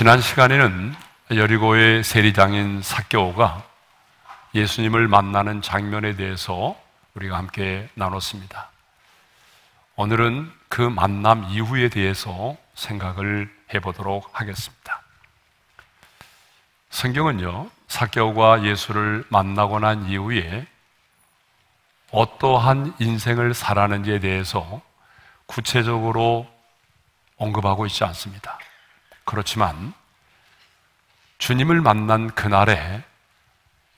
지난 시간에는 여리고의 세리장인 사께오가 예수님을 만나는 장면에 대해서 우리가 함께 나눴습니다. 오늘은 그 만남 이후에 대해서 생각을 해보도록 하겠습니다. 성경은요, 사께가 예수를 만나고 난 이후에 어떠한 인생을 살았는지에 대해서 구체적으로 언급하고 있지 않습니다. 그렇지만 주님을 만난 그날에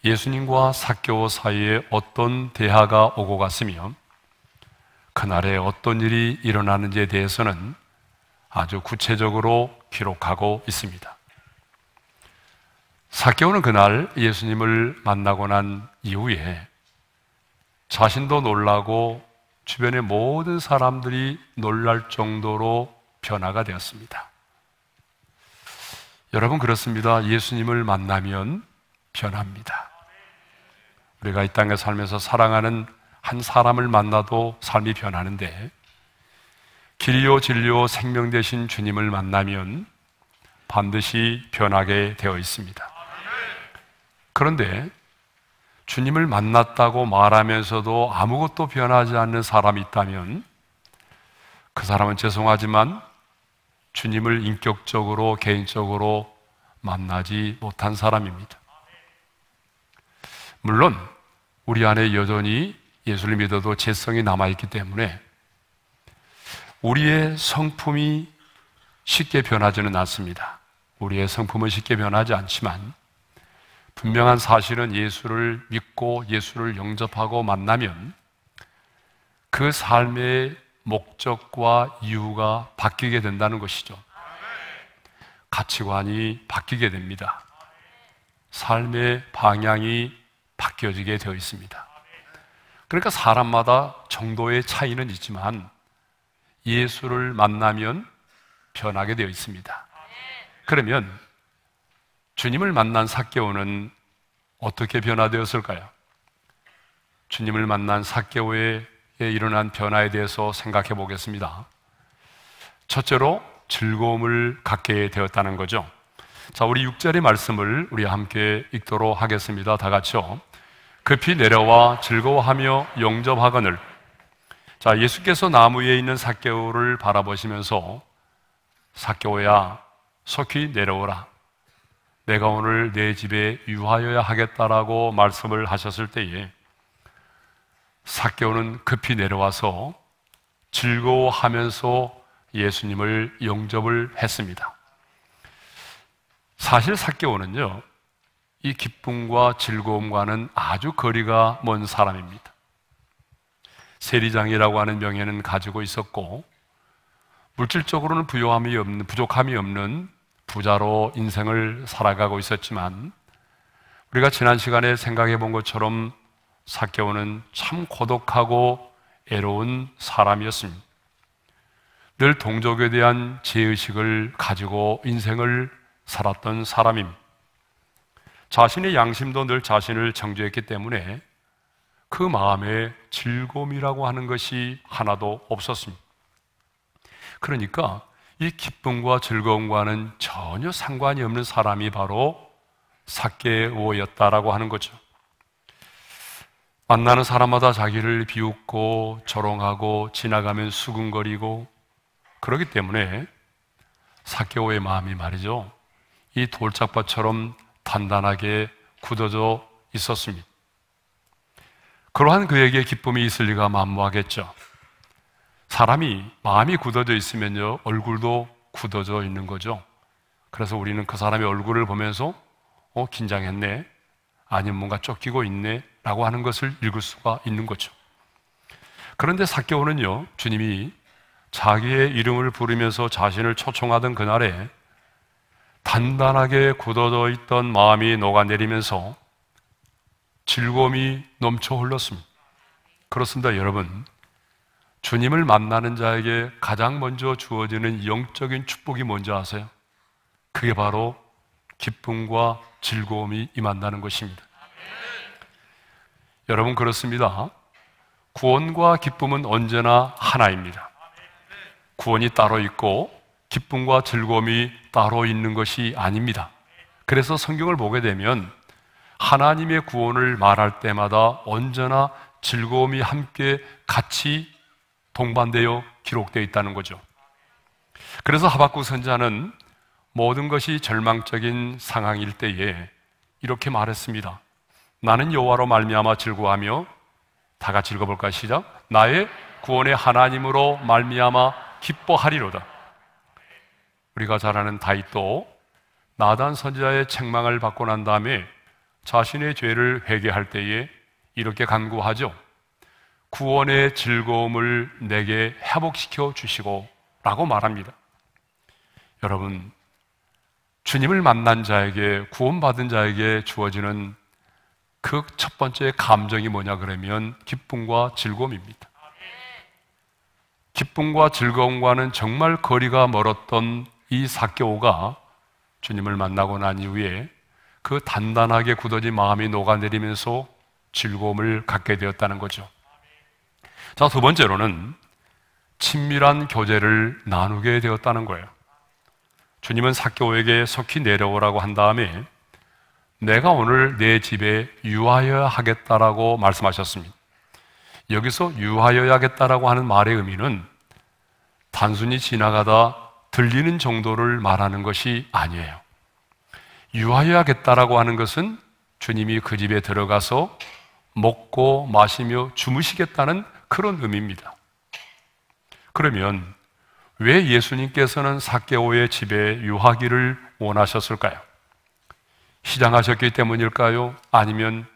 예수님과 사교 사이에 어떤 대화가 오고 갔으며 그날에 어떤 일이 일어나는지에 대해서는 아주 구체적으로 기록하고 있습니다. 사교는 그날 예수님을 만나고 난 이후에 자신도 놀라고 주변의 모든 사람들이 놀랄 정도로 변화가 되었습니다. 여러분 그렇습니다. 예수님을 만나면 변합니다. 우리가 이 땅에 살면서 사랑하는 한 사람을 만나도 삶이 변하는데 길요 진료 생명 대신 주님을 만나면 반드시 변하게 되어 있습니다. 그런데 주님을 만났다고 말하면서도 아무것도 변하지 않는 사람이 있다면 그 사람은 죄송하지만 주님을 인격적으로, 개인적으로 만나지 못한 사람입니다. 물론, 우리 안에 여전히 예수를 믿어도 죄성이 남아있기 때문에 우리의 성품이 쉽게 변하지는 않습니다. 우리의 성품은 쉽게 변하지 않지만 분명한 사실은 예수를 믿고 예수를 영접하고 만나면 그 삶의 목적과 이유가 바뀌게 된다는 것이죠. 가치관이 바뀌게 됩니다. 삶의 방향이 바뀌어지게 되어 있습니다. 그러니까 사람마다 정도의 차이는 있지만 예수를 만나면 변하게 되어 있습니다. 그러면 주님을 만난 사케오는 어떻게 변화되었을까요? 주님을 만난 사케오의 일어난 변화에 대해서 생각해 보겠습니다. 첫째로 즐거움을 갖게 되었다는 거죠. 자, 우리 6절의 말씀을 우리 함께 읽도록 하겠습니다. 다 같이요. 급히 내려와 즐거워하며 영접하거늘. 자, 예수께서 나무에 있는 사개오를 바라보시면서 사개오야 속히 내려오라. 내가 오늘 내 집에 유하여야 하겠다라고 말씀을 하셨을 때에 사케오는 급히 내려와서 즐거워하면서 예수님을 영접을 했습니다. 사실 사케오는요, 이 기쁨과 즐거움과는 아주 거리가 먼 사람입니다. 세리장이라고 하는 명예는 가지고 있었고, 물질적으로는 부요함이 없는, 부족함이 없는 부자로 인생을 살아가고 있었지만, 우리가 지난 시간에 생각해 본 것처럼 사케오는 참 고독하고 애로운 사람이었습니다. 늘 동족에 대한 죄의식을 가지고 인생을 살았던 사람입니다. 자신의 양심도 늘 자신을 정죄했기 때문에 그 마음에 즐거움이라고 하는 것이 하나도 없었습니다. 그러니까 이 기쁨과 즐거움과는 전혀 상관이 없는 사람이 바로 사케오였다라고 하는 거죠. 만나는 사람마다 자기를 비웃고 조롱하고 지나가면 수근거리고 그러기 때문에 사케오의 마음이 말이죠. 이 돌짝밭처럼 단단하게 굳어져 있었습니다. 그러한 그에게 기쁨이 있을 리가 만무하겠죠. 사람이 마음이 굳어져 있으면요, 얼굴도 굳어져 있는 거죠. 그래서 우리는 그 사람의 얼굴을 보면서 어, 긴장했네. 아니면 뭔가 쫓기고 있네 라고 하는 것을 읽을 수가 있는 거죠. 그런데 사케오는요, 주님이 자기의 이름을 부르면서 자신을 초청하던 그날에 단단하게 굳어져 있던 마음이 녹아내리면서 즐거움이 넘쳐 흘렀습니다. 그렇습니다, 여러분. 주님을 만나는 자에게 가장 먼저 주어지는 영적인 축복이 뭔지 아세요? 그게 바로 기쁨과 즐거움이 임한다는 것입니다. 여러분 그렇습니다. 구원과 기쁨은 언제나 하나입니다. 구원이 따로 있고 기쁨과 즐거움이 따로 있는 것이 아닙니다. 그래서 성경을 보게 되면 하나님의 구원을 말할 때마다 언제나 즐거움이 함께 같이 동반되어 기록되어 있다는 거죠. 그래서 하박국 선자는 모든 것이 절망적인 상황일 때에 이렇게 말했습니다. 나는 여호와로 말미암아 즐거워하며 다 같이 읽어볼까 시작. 나의 구원의 하나님으로 말미암아 기뻐하리로다. 우리가 잘 아는 다윗도 나단 선지자의 책망을 받고 난 다음에 자신의 죄를 회개할 때에 이렇게 간구하죠. 구원의 즐거움을 내게 회복시켜 주시고 라고 말합니다. 여러분, 주님을 만난 자에게 구원받은 자에게 주어지는 그 첫 번째 감정이 뭐냐 그러면 기쁨과 즐거움입니다. 기쁨과 즐거움과는 정말 거리가 멀었던 이 사교가 주님을 만나고 난 이후에 그 단단하게 굳어진 마음이 녹아내리면서 즐거움을 갖게 되었다는 거죠. 자, 두 번째로는 친밀한 교제를 나누게 되었다는 거예요. 주님은 사교에게 속히 내려오라고 한 다음에 내가 오늘 내 집에 유하여 하겠다라고 말씀하셨습니다. 여기서 유하여 하겠다라고 하는 말의 의미는 단순히 지나가다 들리는 정도를 말하는 것이 아니에요. 유하여 하겠다라고 하는 것은 주님이 그 집에 들어가서 먹고 마시며 주무시겠다는 그런 의미입니다. 그러면 왜 예수님께서는 사개오의 집에 유하기를 원하셨을까요? 시장하셨기 때문일까요? 아니면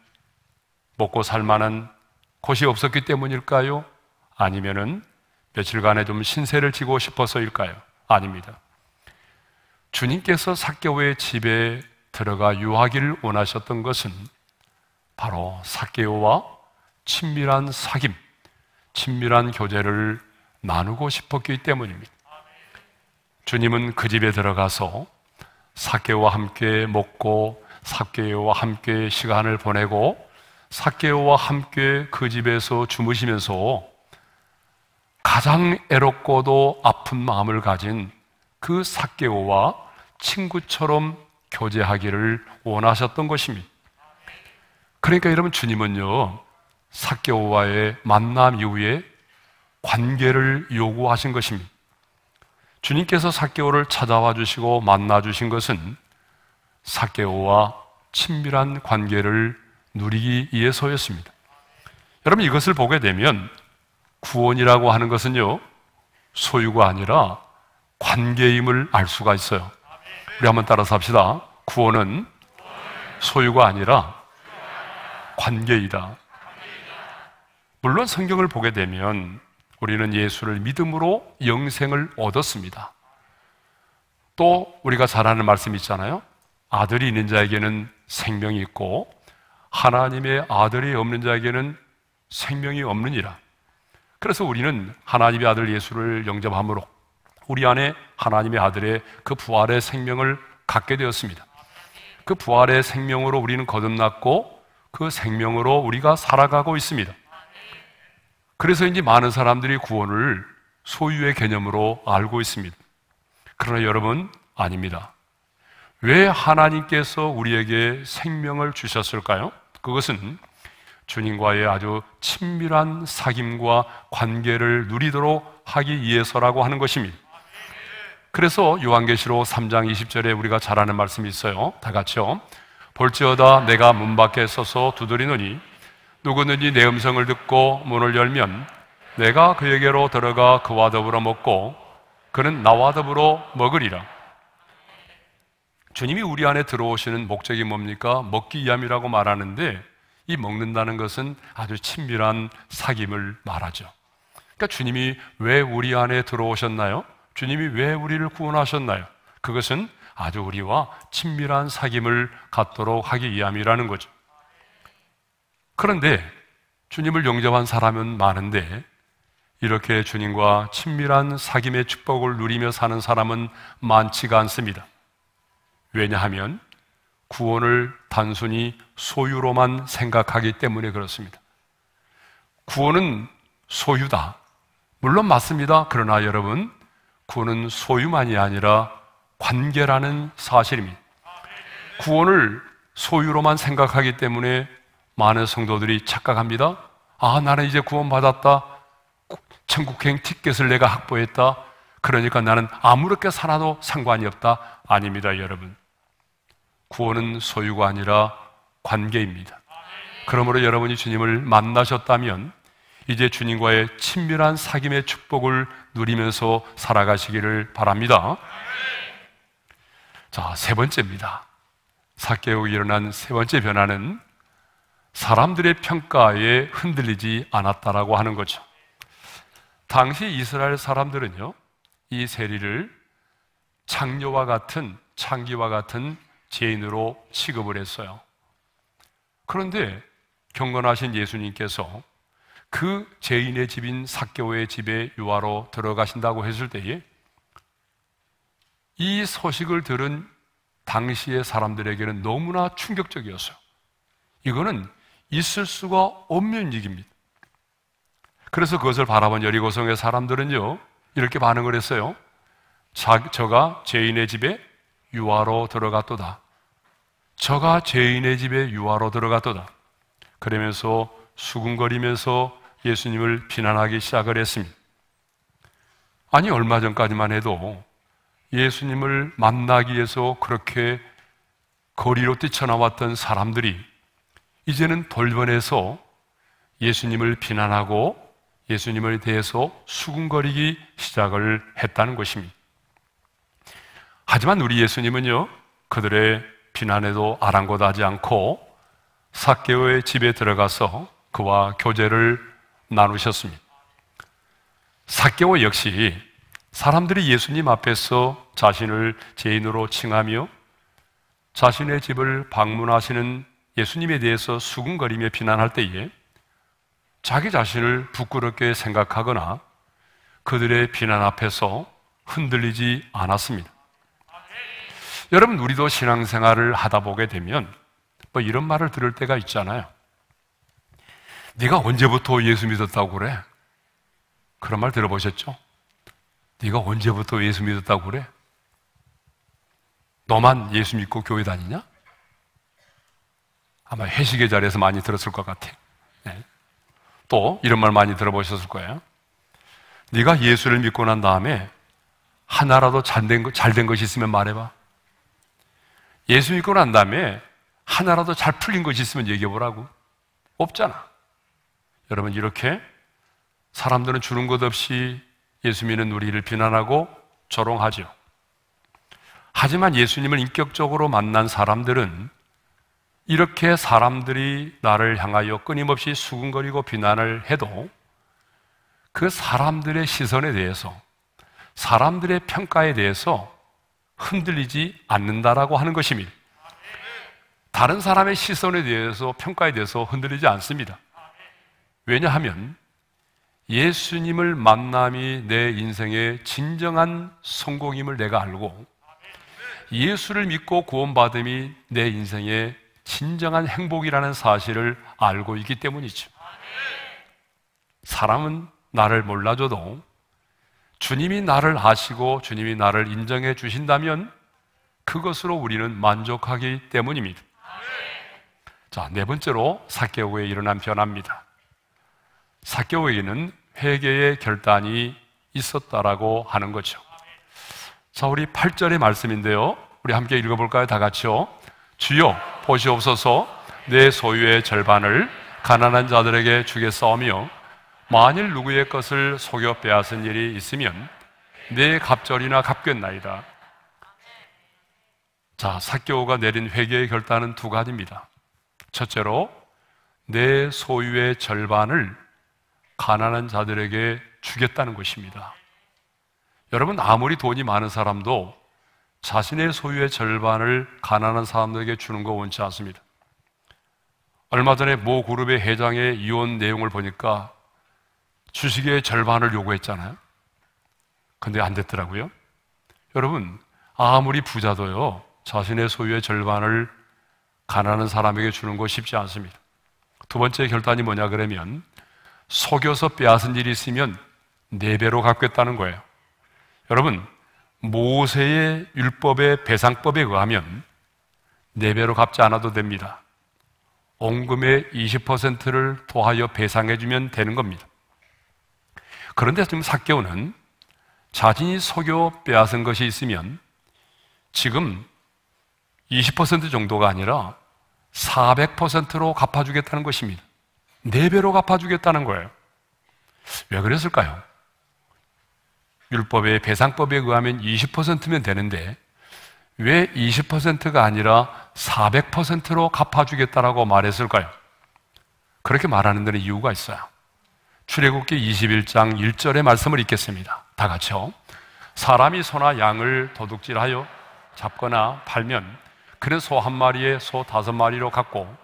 먹고 살 만한 곳이 없었기 때문일까요? 아니면은 며칠간에 좀 신세를 지고 싶어서일까요? 아닙니다. 주님께서 사개오의 집에 들어가 유하기를 원하셨던 것은 바로 사개오와 친밀한 사귐, 친밀한 교제를 나누고 싶었기 때문입니다. 주님은 그 집에 들어가서 사케오와 함께 먹고 사케오와 함께 시간을 보내고 사케오와 함께 그 집에서 주무시면서 가장 애롭고도 아픈 마음을 가진 그 사케오와 친구처럼 교제하기를 원하셨던 것입니다. 그러니까 여러분 주님은요 사케오와의 만남 이후에 관계를 요구하신 것입니다. 주님께서 사개오를 찾아와 주시고 만나 주신 것은 사개오와 친밀한 관계를 누리기 위해서였습니다. 여러분 이것을 보게 되면 구원이라고 하는 것은요 소유가 아니라 관계임을 알 수가 있어요. 우리 한번 따라서 합시다. 구원은 소유가 아니라 관계이다. 물론 성경을 보게 되면 우리는 예수를 믿음으로 영생을 얻었습니다. 또 우리가 잘 아는 말씀 있잖아요. 아들이 있는 자에게는 생명이 있고 하나님의 아들이 없는 자에게는 생명이 없느니라. 그래서 우리는 하나님의 아들 예수를 영접함으로 우리 안에 하나님의 아들의 그 부활의 생명을 갖게 되었습니다. 그 부활의 생명으로 우리는 거듭났고 그 생명으로 우리가 살아가고 있습니다. 그래서인지 많은 사람들이 구원을 소유의 개념으로 알고 있습니다. 그러나 여러분, 아닙니다. 왜 하나님께서 우리에게 생명을 주셨을까요? 그것은 주님과의 아주 친밀한 사귐과 관계를 누리도록 하기 위해서라고 하는 것입니다. 그래서 요한계시록 3장 20절에 우리가 잘 아는 말씀이 있어요. 다 같이요. 볼지어다 내가 문 밖에 서서 두드리노니 누구든지 내 음성을 듣고 문을 열면 내가 그에게로 들어가 그와 더불어 먹고 그는 나와 더불어 먹으리라. 주님이 우리 안에 들어오시는 목적이 뭡니까? 먹기 위함이라고 말하는데 이 먹는다는 것은 아주 친밀한 사귐을 말하죠. 그러니까 주님이 왜 우리 안에 들어오셨나요? 주님이 왜 우리를 구원하셨나요? 그것은 아주 우리와 친밀한 사귐을 갖도록 하기 위함이라는 거죠. 그런데 주님을 영접한 사람은 많은데 이렇게 주님과 친밀한 사귐의 축복을 누리며 사는 사람은 많지가 않습니다. 왜냐하면 구원을 단순히 소유로만 생각하기 때문에 그렇습니다. 구원은 소유다. 물론 맞습니다. 그러나 여러분, 구원은 소유만이 아니라 관계라는 사실입니다. 구원을 소유로만 생각하기 때문에 많은 성도들이 착각합니다. 아, 나는 이제 구원받았다. 천국행 티켓을 내가 확보했다. 그러니까 나는 아무렇게 살아도 상관이 없다. 아닙니다, 여러분. 구원은 소유가 아니라 관계입니다. 그러므로 여러분이 주님을 만나셨다면 이제 주님과의 친밀한 사귐의 축복을 누리면서 살아가시기를 바랍니다. 자, 세 번째입니다. 사개오 일어난 세 번째 변화는 사람들의 평가에 흔들리지 않았다라고 하는 거죠. 당시 이스라엘 사람들은요, 이 세리를 창녀와 같은, 창기와 같은 죄인으로 취급을 했어요. 그런데 경건하신 예수님께서 그 죄인의 집인 사교의 집에 유아로 들어가신다고 했을 때에 이 소식을 들은 당시의 사람들에게는 너무나 충격적이었어요. 이거는 있을 수가 없는 일입니다. 그래서 그것을 바라본 여리고성의 사람들은요, 이렇게 반응을 했어요. 자, 저가 죄인의 집에 유아로 들어갔도다. 저가 죄인의 집에 유아로 들어갔도다. 그러면서 수군거리면서 예수님을 비난하기 시작을 했습니다. 아니, 얼마 전까지만 해도 예수님을 만나기 위해서 그렇게 거리로 뛰쳐나왔던 사람들이 이제는 돌변해서 예수님을 비난하고 예수님을 대해서 수군거리기 시작을 했다는 것입니다. 하지만 우리 예수님은요, 그들의 비난에도 아랑곳하지 않고 사케오의 집에 들어가서 그와 교제를 나누셨습니다. 사케오 역시 사람들이 예수님 앞에서 자신을 죄인으로 칭하며 자신의 집을 방문하시는 예수님에 대해서 수군거리며 비난할 때에 자기 자신을 부끄럽게 생각하거나 그들의 비난 앞에서 흔들리지 않았습니다. 여러분, 우리도 신앙생활을 하다 보게 되면 뭐 이런 말을 들을 때가 있잖아요. 네가 언제부터 예수 믿었다고 그래? 그런 말 들어보셨죠? 네가 언제부터 예수 믿었다고 그래? 너만 예수 믿고 교회 다니냐? 아마 회식의 자리에서 많이 들었을 것 같아요. 네. 또 이런 말 많이 들어보셨을 거예요. 네가 예수를 믿고 난 다음에 하나라도 잘된 잘된 것이 있으면 말해봐. 예수 믿고 난 다음에 하나라도 잘 풀린 것이 있으면 얘기해 보라고. 없잖아. 여러분 이렇게 사람들은 주는 것 없이 예수 믿는 우리를 비난하고 조롱하죠. 하지만 예수님을 인격적으로 만난 사람들은 이렇게 사람들이 나를 향하여 끊임없이 수군거리고 비난을 해도 그 사람들의 시선에 대해서 사람들의 평가에 대해서 흔들리지 않는다라고 하는 것입니다. 다른 사람의 시선에 대해서 평가에 대해서 흔들리지 않습니다. 왜냐하면 예수님을 만남이 내 인생의 진정한 성공임을 내가 알고 예수를 믿고 구원받음이 내 인생의 진정한 행복이라는 사실을 알고 있기 때문이죠. 사람은 나를 몰라줘도 주님이 나를 아시고 주님이 나를 인정해 주신다면 그것으로 우리는 만족하기 때문입니다. 자, 네 번째로 사개오에 일어난 변화입니다. 사개오에게는 회개의 결단이 있었다라고 하는 거죠. 자, 우리 8절의 말씀인데요. 우리 함께 읽어볼까요? 다 같이요. 주여 보시옵소서 내 소유의 절반을 가난한 자들에게 주겠사오며 만일 누구의 것을 속여 빼앗은 일이 있으면 내 갑절이나 갚겠나이다. 자, 사교가 내린 회개의 결단은 두 가지입니다. 첫째로 내 소유의 절반을 가난한 자들에게 주겠다는 것입니다. 여러분 아무리 돈이 많은 사람도 자신의 소유의 절반을 가난한 사람들에게 주는 거 원치 않습니다. 얼마 전에 모 그룹의 회장의 이혼 내용을 보니까 주식의 절반을 요구했잖아요. 근데 안 됐더라고요. 여러분, 아무리 부자도요, 자신의 소유의 절반을 가난한 사람에게 주는 거 쉽지 않습니다. 두 번째 결단이 뭐냐 그러면 속여서 빼앗은 일이 있으면 네 배로 갚겠다는 거예요. 여러분, 모세의 율법의 배상법에 의하면 네 배로 갚지 않아도 됩니다. 온금의 20%를 더하여 배상해 주면 되는 겁니다. 그런데 지금 사개오는 자신이 속여 빼앗은 것이 있으면 지금 20% 정도가 아니라 400%로 갚아주겠다는 것입니다. 4배로 갚아주겠다는 거예요. 왜 그랬을까요? 율법의 배상법에 의하면 20%면 되는데 왜 20%가 아니라 400%로 갚아주겠다라고 말했을까요? 그렇게 말하는 데는 이유가 있어요. 출애굽기 21장 1절의 말씀을 읽겠습니다. 다 같이요. 사람이 소나 양을 도둑질하여 잡거나 팔면 그는 소 한 마리에 소 다섯 마리로 갚고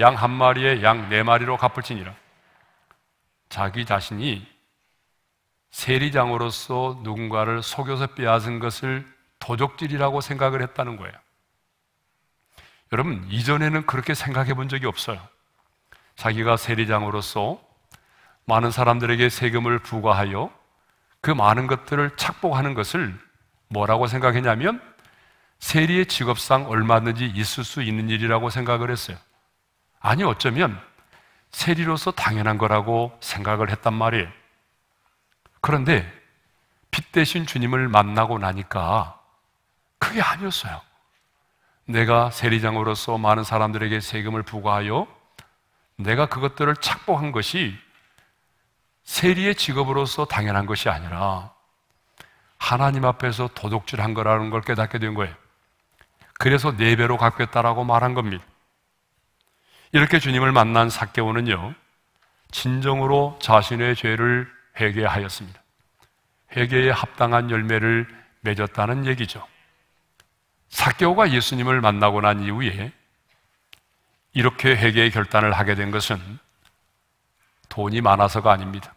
양 한 마리에 양 네 마리로 갚을지니라. 자기 자신이 세리장으로서 누군가를 속여서 빼앗은 것을 도적질이라고 생각을 했다는 거예요. 여러분, 이전에는 그렇게 생각해 본 적이 없어요. 자기가 세리장으로서 많은 사람들에게 세금을 부과하여 그 많은 것들을 착복하는 것을 뭐라고 생각했냐면 세리의 직업상 얼마든지 있을 수 있는 일이라고 생각을 했어요. 아니, 어쩌면 세리로서 당연한 거라고 생각을 했단 말이에요. 그런데 빛 대신 주님을 만나고 나니까 그게 아니었어요. 내가 세리장으로서 많은 사람들에게 세금을 부과하여 내가 그것들을 착복한 것이 세리의 직업으로서 당연한 것이 아니라 하나님 앞에서 도둑질한 거라는 걸 깨닫게 된 거예요. 그래서 네 배로 갚겠다라고 말한 겁니다. 이렇게 주님을 만난 사케오는요, 진정으로 자신의 죄를 회개하였습니다. 회개에 합당한 열매를 맺었다는 얘기죠. 사케가 예수님을 만나고 난 이후에 이렇게 회개의 결단을 하게 된 것은 돈이 많아서가 아닙니다.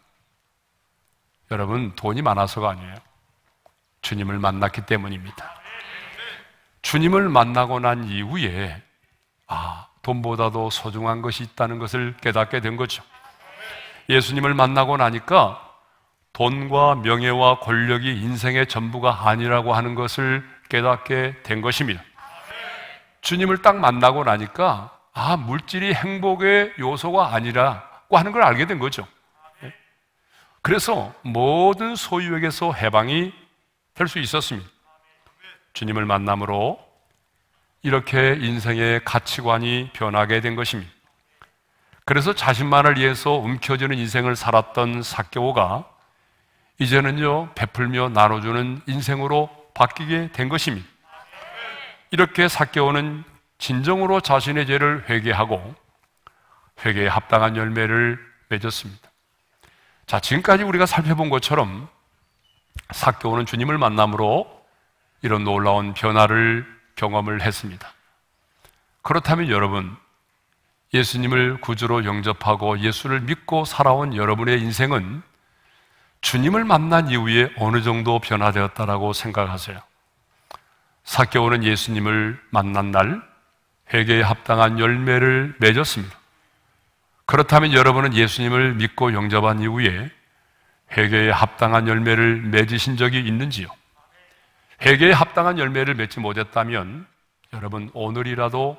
여러분, 돈이 많아서가 아니에요. 주님을 만났기 때문입니다. 주님을 만나고 난 이후에, 아, 돈보다도 소중한 것이 있다는 것을 깨닫게 된 거죠. 예수님을 만나고 나니까 돈과 명예와 권력이 인생의 전부가 아니라고 하는 것을 깨닫게 된 것입니다. 주님을 딱 만나고 나니까 아, 물질이 행복의 요소가 아니라고 하는 걸 알게 된 거죠. 그래서 모든 소유에게서 해방이 될 수 있었습니다. 주님을 만남으로 이렇게 인생의 가치관이 변하게 된 것입니다. 그래서 자신만을 위해서 움켜쥐는 인생을 살았던 사교가 이제는요, 베풀며 나눠주는 인생으로 바뀌게 된 것입니다. 이렇게 사케오는 진정으로 자신의 죄를 회개하고 회개에 합당한 열매를 맺었습니다. 자, 지금까지 우리가 살펴본 것처럼 사케오는 주님을 만남으로 이런 놀라운 변화를 경험을 했습니다. 그렇다면 여러분, 예수님을 구주로 영접하고 예수를 믿고 살아온 여러분의 인생은 주님을 만난 이후에 어느 정도 변화되었다라고 생각하세요? 사케오는 예수님을 만난 날 회개에 합당한 열매를 맺었습니다. 그렇다면 여러분은 예수님을 믿고 영접한 이후에 회개에 합당한 열매를 맺으신 적이 있는지요? 회개에 합당한 열매를 맺지 못했다면 여러분 오늘이라도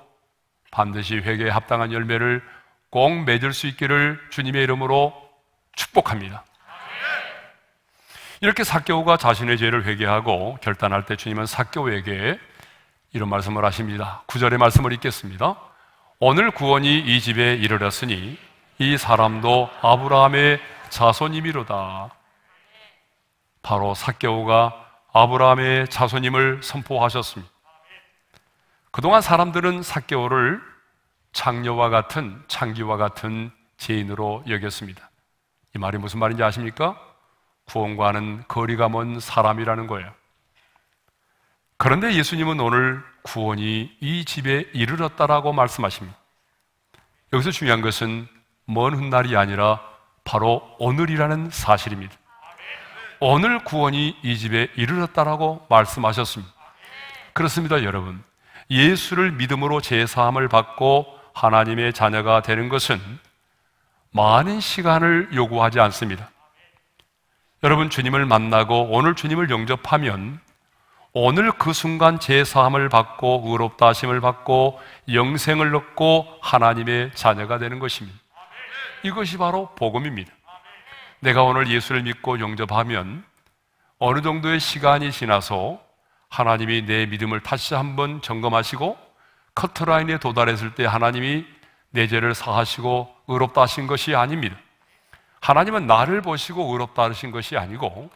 반드시 회개에 합당한 열매를 꼭 맺을 수 있기를 주님의 이름으로 축복합니다. 이렇게 사교가 자신의 죄를 회개하고 결단할 때 주님은 사교에게 이런 말씀을 하십니다. 9절의 말씀을 읽겠습니다. 오늘 구원이 이 집에 이르렀으니 이 사람도 아브라함의 자손임이로다. 바로 사께오가 아브라함의 자손임을 선포하셨습니다. 그동안 사람들은 사께오를 창녀와 같은 창기와 같은 죄인으로 여겼습니다. 이 말이 무슨 말인지 아십니까? 구원과는 거리가 먼 사람이라는 거예요. 그런데 예수님은 오늘 구원이 이 집에 이르렀다라고 말씀하십니다. 여기서 중요한 것은 먼 훗날이 아니라 바로 오늘이라는 사실입니다. 오늘 구원이 이 집에 이르렀다라고 말씀하셨습니다. 그렇습니다, 여러분. 예수를 믿음으로 제사함을 받고 하나님의 자녀가 되는 것은 많은 시간을 요구하지 않습니다. 여러분 주님을 만나고 오늘 주님을 영접하면 오늘 그 순간 제사함을 받고 의롭다 하심을 받고 영생을 얻고 하나님의 자녀가 되는 것입니다. 이것이 바로 복음입니다. 내가 오늘 예수를 믿고 영접하면 어느 정도의 시간이 지나서 하나님이 내 믿음을 다시 한번 점검하시고 커트라인에 도달했을 때 하나님이 내 죄를 사하시고 의롭다 하신 것이 아닙니다. 하나님은 나를 보시고 의롭다 하신 것이 아니고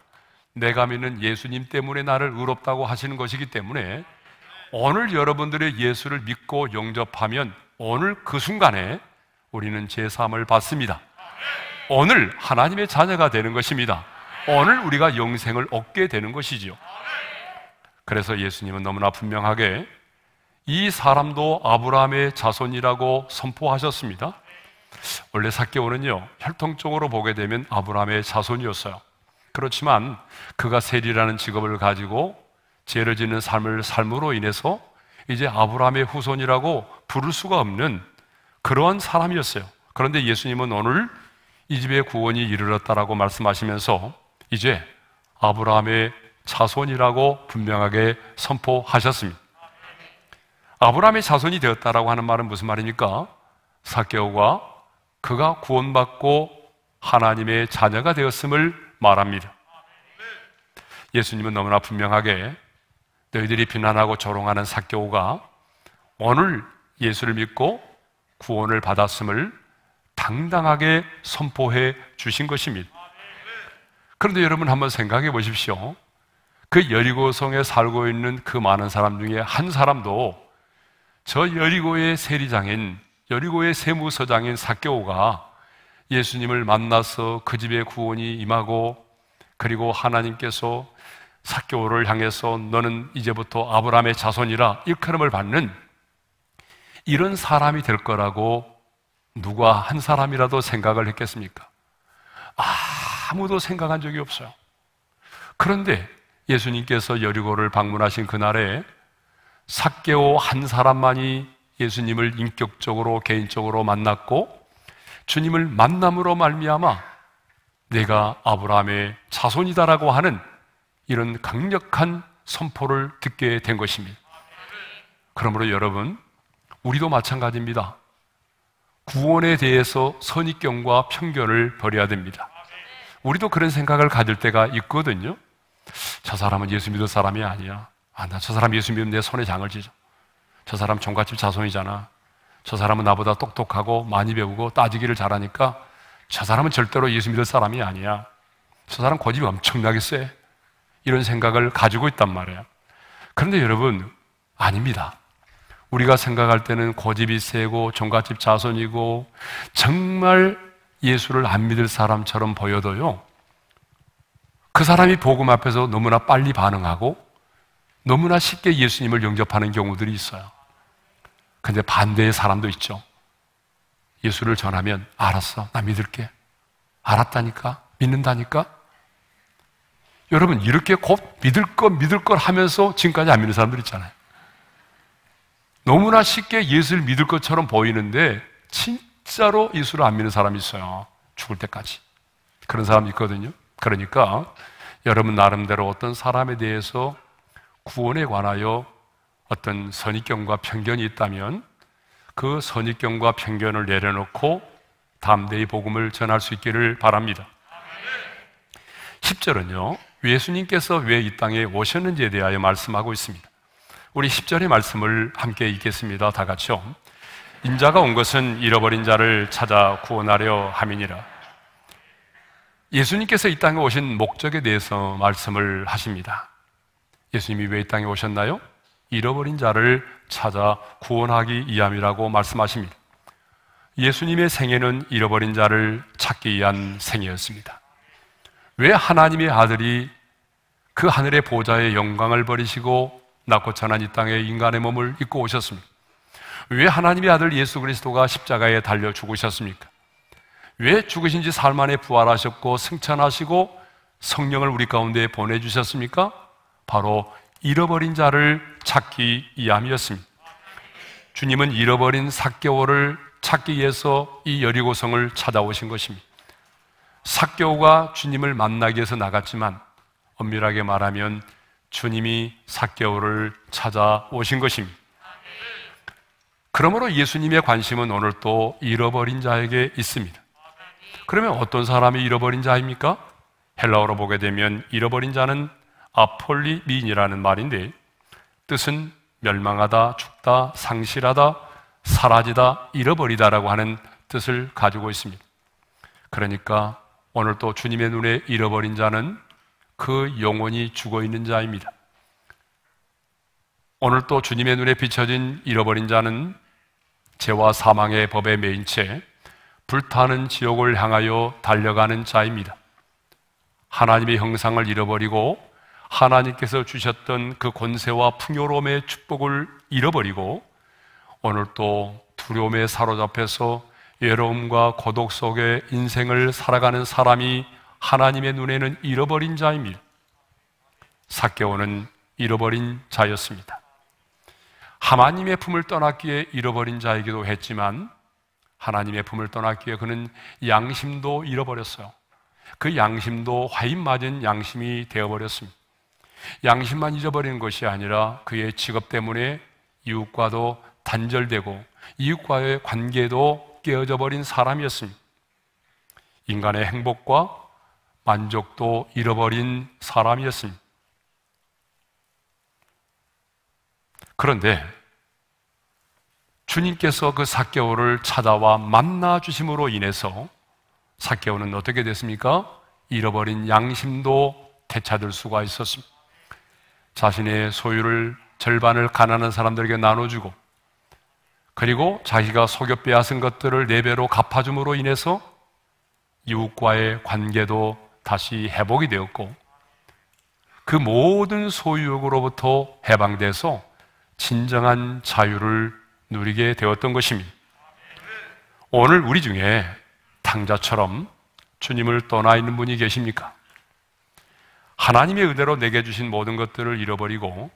내가 믿는 예수님 때문에 나를 의롭다고 하시는 것이기 때문에 오늘 여러분들의 예수를 믿고 영접하면 오늘 그 순간에 우리는 제3을 받습니다. 오늘 하나님의 자녀가 되는 것입니다. 오늘 우리가 영생을 얻게 되는 것이지요. 그래서 예수님은 너무나 분명하게 이 사람도 아브라함의 자손이라고 선포하셨습니다. 원래 사케오는요 혈통적으로 보게 되면 아브라함의 자손이었어요. 그렇지만 그가 세리라는 직업을 가지고 죄를 짓는 삶을 삶으로 인해서 이제 아브라함의 후손이라고 부를 수가 없는 그러한 사람이었어요. 그런데 예수님은 오늘 이 집의 구원이 이르렀다라고 말씀하시면서 이제 아브라함의 자손이라고 분명하게 선포하셨습니다. 아브라함의 자손이 되었다라고 하는 말은 무슨 말입니까? 사케오가 그가 구원받고 하나님의 자녀가 되었음을 말합니다. 예수님은 너무나 분명하게 너희들이 비난하고 조롱하는 사교가 오늘 예수를 믿고 구원을 받았음을 당당하게 선포해 주신 것입니다. 그런데 여러분 한번 생각해 보십시오. 그 여리고성에 살고 있는 그 많은 사람 중에 한 사람도 저 여리고의 세리장인 여리고의 세무서장인 사케오가 예수님을 만나서 그 집에 구원이 임하고 그리고 하나님께서 사케오를 향해서 너는 이제부터 아브라함의 자손이라 일컬음을 받는 이런 사람이 될 거라고 누가 한 사람이라도 생각을 했겠습니까? 아무도 생각한 적이 없어요. 그런데 예수님께서 여리고를 방문하신 그날에 사케오 한 사람만이 예수님을 인격적으로 개인적으로 만났고 주님을 만남으로 말미암아 내가 아브라함의 자손이다라고 하는 이런 강력한 선포를 듣게 된 것입니다. 그러므로 여러분, 우리도 마찬가지입니다. 구원에 대해서 선입견과 편견을 버려야 됩니다. 우리도 그런 생각을 가질 때가 있거든요. 저 사람은 예수 믿을 사람이 아니야. 아, 나 저 사람 예수 믿으면 내 손에 장을 지죠. 저 사람 종갓집 자손이잖아. 저 사람은 나보다 똑똑하고 많이 배우고 따지기를 잘하니까 저 사람은 절대로 예수 믿을 사람이 아니야. 저 사람 고집이 엄청나게 세. 이런 생각을 가지고 있단 말이야. 그런데 여러분, 아닙니다. 우리가 생각할 때는 고집이 세고 종갓집 자손이고 정말 예수를 안 믿을 사람처럼 보여도요. 그 사람이 복음 앞에서 너무나 빨리 반응하고 너무나 쉽게 예수님을 영접하는 경우들이 있어요. 근데 반대의 사람도 있죠. 예수를 전하면 알았어. 나 믿을게. 알았다니까. 믿는다니까. 여러분, 이렇게 곧 믿을 것, 믿을 것 하면서 지금까지 안 믿는 사람들 있잖아요. 너무나 쉽게 예수를 믿을 것처럼 보이는데, 진짜로 예수를 안 믿는 사람이 있어요. 죽을 때까지. 그런 사람 있거든요. 그러니까, 여러분 나름대로 어떤 사람에 대해서 구원에 관하여 어떤 선입견과 편견이 있다면 그 선입견과 편견을 내려놓고 담대히 복음을 전할 수 있기를 바랍니다. 10절은요, 예수님께서 왜 이 땅에 오셨는지에 대하여 말씀하고 있습니다. 우리 10절의 말씀을 함께 읽겠습니다. 다 같이요. 인자가 온 것은 잃어버린 자를 찾아 구원하려 함이니라. 예수님께서 이 땅에 오신 목적에 대해서 말씀을 하십니다. 예수님이 왜 이 땅에 오셨나요? 잃어버린 자를 찾아 구원하기 위함이라고 말씀하십니다. 예수님의 생애는 잃어버린 자를 찾기 위한 생애였습니다. 왜 하나님의 아들이 그 하늘의 보좌의 영광을 버리시고 낮고 천한 이 땅에 인간의 몸을 입고 오셨습니까? 왜 하나님의 아들 예수 그리스도가 십자가에 달려 죽으셨습니까? 왜 죽으신 지사 만에 부활하셨고 승천하시고 성령을 우리 가운데 보내주셨습니까? 바로 잃어버린 자를 찾기 위함이었습니다. 주님은 잃어버린 삭개오를 찾기 위해서 이 여리고성을 찾아오신 것입니다. 삭개오가 주님을 만나기 위해서 나갔지만 엄밀하게 말하면 주님이 삭개오를 찾아오신 것입니다. 그러므로 예수님의 관심은 오늘 또 잃어버린 자에게 있습니다. 그러면 어떤 사람이 잃어버린 자입니까? 헬라어로 보게 되면 잃어버린 자는 아폴리민이라는 말인데 뜻은 멸망하다, 죽다, 상실하다, 사라지다, 잃어버리다라고 하는 뜻을 가지고 있습니다. 그러니까 오늘 또 주님의 눈에 잃어버린 자는 그 영혼이 죽어 있는 자입니다. 오늘 또 주님의 눈에 비춰진 잃어버린 자는 죄와 사망의 법에 매인 채 불타는 지옥을 향하여 달려가는 자입니다. 하나님의 형상을 잃어버리고 하나님께서 주셨던 그 권세와 풍요로움의 축복을 잃어버리고 오늘 또 두려움에 사로잡혀서 외로움과 고독 속에 인생을 살아가는 사람이 하나님의 눈에는 잃어버린 자입니다. 사케오는 잃어버린 자였습니다. 하나님의 품을 떠났기에 잃어버린 자이기도 했지만 하나님의 품을 떠났기에 그는 양심도 잃어버렸어요. 그 양심도 화인 맞은 양심이 되어버렸습니다. 양심만 잊어버리는 것이 아니라 그의 직업 때문에 이웃과도 단절되고 이웃과의 관계도 깨어져 버린 사람이었습니다. 인간의 행복과 만족도 잃어버린 사람이었습니다. 그런데 주님께서 그 사개오를 찾아와 만나 주심으로 인해서 사개오는 어떻게 됐습니까? 잃어버린 양심도 되찾을 수가 있었습니다. 자신의 소유를 절반을 가난한 사람들에게 나눠주고 그리고 자기가 속여 빼앗은 것들을 네 배로 갚아줌으로 인해서 이웃과의 관계도 다시 회복이 되었고 그 모든 소유욕으로부터 해방돼서 진정한 자유를 누리게 되었던 것입니다. 오늘 우리 중에 당자처럼 주님을 떠나 있는 분이 계십니까? 하나님의 은혜로 내게 주신 모든 것들을 잃어버리고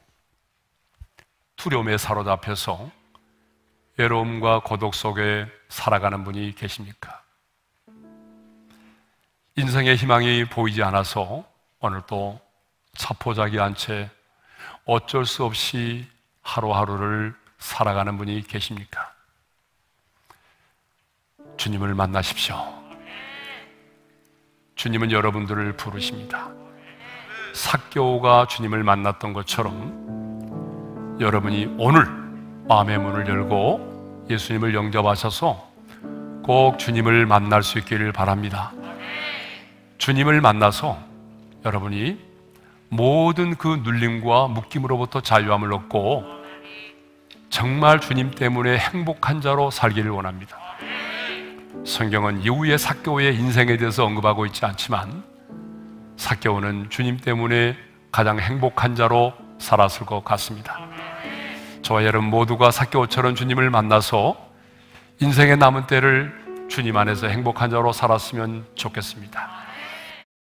두려움에 사로잡혀서 외로움과 고독 속에 살아가는 분이 계십니까? 인생의 희망이 보이지 않아서 오늘도 자포자기한 채 어쩔 수 없이 하루하루를 살아가는 분이 계십니까? 주님을 만나십시오. 주님은 여러분들을 부르십니다. 사교가 주님을 만났던 것처럼 여러분이 오늘 마음의 문을 열고 예수님을 영접하셔서 꼭 주님을 만날 수 있기를 바랍니다. 주님을 만나서 여러분이 모든 그 눌림과 묶임으로부터 자유함을 얻고 정말 주님 때문에 행복한 자로 살기를 원합니다. 성경은 이후의 사교의 인생에 대해서 언급하고 있지 않지만 사케오는 주님 때문에 가장 행복한 자로 살았을 것 같습니다. 저와 여러분 모두가 사케오처럼 주님을 만나서 인생의 남은 때를 주님 안에서 행복한 자로 살았으면 좋겠습니다.